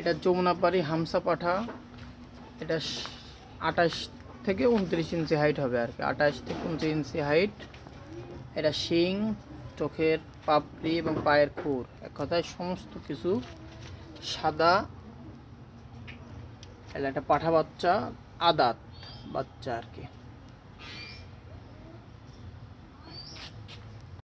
এটা যমুনাপাড়ি হামসা পাঠা এটা আঠাশ থেকে উনত্রিশ ইঞ্চি হাইট হবে আর কি আঠাশ থেকে উনত্রিশ ইঞ্চি হাইট এটা শিং চোখের পাপড়ি এবং পায়ের খুর এক কথায় সমস্ত কিছু সাদা এটা একটা পাঠা বাচ্চা আদাত বাচ্চা আর কি